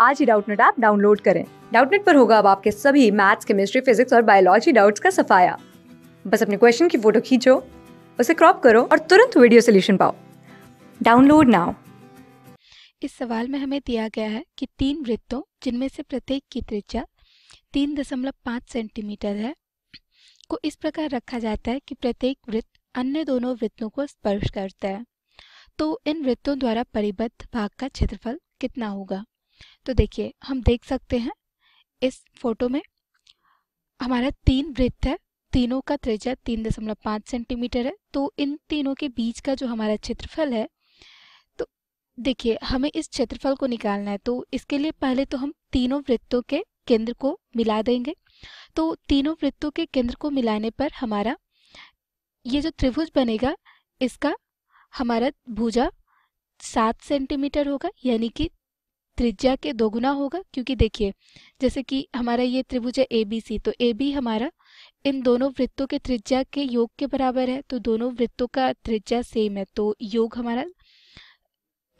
आज ही Doubtnut app download करें डाउटनेट पर होगा अब आपके सभी मैथ्स केमिस्ट्री फिजिक्स और बायोलॉजी डाउट्स का सफाया बस अपने क्वेश्चन की फोटो खींचो उसे क्रॉप करो और तुरंत वीडियो सोल्यूशन पाओ डाउनलोड नाउ इस सवाल में हमें दिया गया है कि तीन वृत्तों जिनमें से प्रत्येक की त्रिज्या तीन दशमलव पाँच सेंटीमीटर है को इस प्रकार रखा जाता है कि प्रत्येक वृत्त अन्य दोनों वृत्तों को स्पर्श करता है तो इन वृत्तों द्वारा परिबद्ध भाग का क्षेत्रफल कितना होगा तो देखिए हम देख सकते हैं इस फोटो में हमारा तीन वृत्त है तीनों का त्रिज्या तीन दशमलव पाँच सेंटीमीटर है तो इन तीनों के बीच का जो हमारा क्षेत्रफल है तो देखिए हमें इस क्षेत्रफल को निकालना है तो इसके लिए पहले तो हम तीनों वृत्तों के केंद्र को मिला देंगे तो तीनों वृत्तों के केंद्र को मिलाने पर हमारा ये जो त्रिभुज बनेगा इसका हमारा भुजा सात सेंटीमीटर होगा यानी कि त्रिज्या के दोगुना होगा क्योंकि देखिए जैसे कि हमारा ये त्रिभुज है ए बी सी तो ए बी हमारा इन दोनों वृत्तों के त्रिज्या के योग के बराबर है तो दोनों वृत्तों का त्रिज्या सेम है तो योग हमारा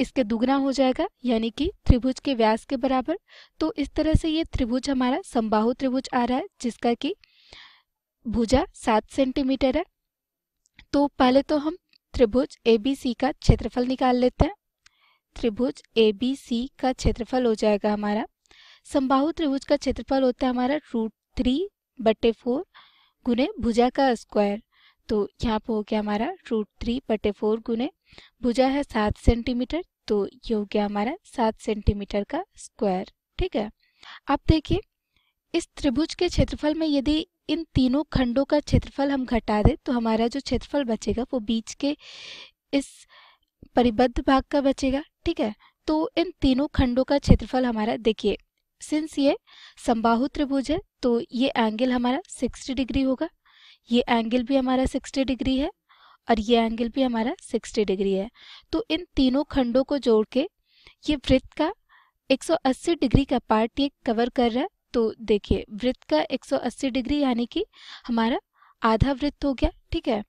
इसके दुगना हो जाएगा यानी कि त्रिभुज के व्यास के बराबर तो इस तरह से ये त्रिभुज हमारा संबाहु त्रिभुज आ रहा है जिसका कि भुजा सात सेंटीमीटर है तो पहले तो हम त्रिभुज ए बी सी का क्षेत्रफल निकाल लेते हैं त्रिभुज ए बी सी का क्षेत्रफल हो जाएगा हमारा संबाहु त्रिभुज का क्षेत्रफल होता है हमारा रूट थ्री बटे फोर गुने भुजा का स्क्वायर तो यहाँ पर हो गया हमारा रूट थ्री बटे फोर गुने भुजा है सात सेंटीमीटर तो ये हो गया हमारा सात सेंटीमीटर का स्क्वायर ठीक है आप देखिए इस त्रिभुज के क्षेत्रफल में यदि इन तीनों खंडों का क्षेत्रफल हम घटा दें तो हमारा जो क्षेत्रफल बचेगा वो बीच के इस परिबद्ध भाग का बचेगा ठीक है तो इन तीनों खंडों का क्षेत्रफल हमारा देखिए सिंस ये संबाहु त्रिभुज है तो ये एंगल हमारा 60 डिग्री होगा ये एंगल भी हमारा 60 डिग्री है और ये एंगल भी हमारा 60 डिग्री है तो इन तीनों खंडों को जोड़ के ये वृत्त का 180 डिग्री का पार्ट ये कवर कर रहा है तो देखिए वृत्त का 180 डिग्री यानी कि हमारा आधा वृत्त हो गया ठीक है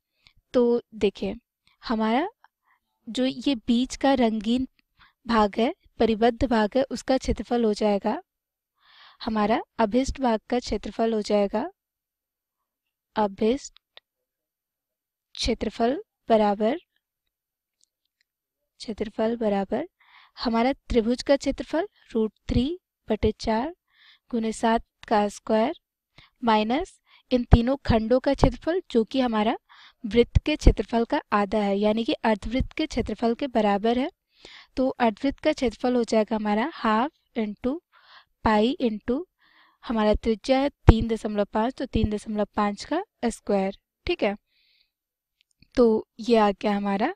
तो देखिए हमारा जो ये बीच का रंगीन भाग है परिबद्ध भाग है उसका क्षेत्रफल हो जाएगा हमारा अभिष्ट भाग का क्षेत्रफल हो जाएगा अभिष्ट क्षेत्रफल बराबर क्षेत्रफल बराबर हमारा त्रिभुज का क्षेत्रफल रूट थ्री बटे चार गुने सात का स्क्वायर माइनस इन तीनों खंडों का क्षेत्रफल जो कि हमारा वृत्त के क्षेत्रफल का आधा है यानी कि अर्धवृत्त के क्षेत्रफल के बराबर है तो अर्धवृत्त का क्षेत्रफल हो जाएगा हमारा हाफ इंटू पाई इंटू हमारा त्रिज्या है तीन दशमलव पाँच तो तीन दशमलव पाँच का स्क्वायर ठीक है तो ये आ गया हमारा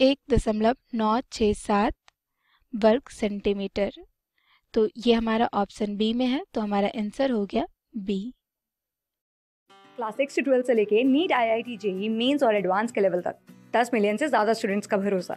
एक दशमलव नौ छः सात वर्ग सेंटीमीटर तो ये हमारा ऑप्शन बी में है तो हमारा आंसर हो गया बी क्लास सिक्स से ट्वेल्थ से लेके NEET I I T JEE mains और एडवांस के लेवल तक दस मिलियन से ज़्यादा स्टूडेंट्स का भरोसा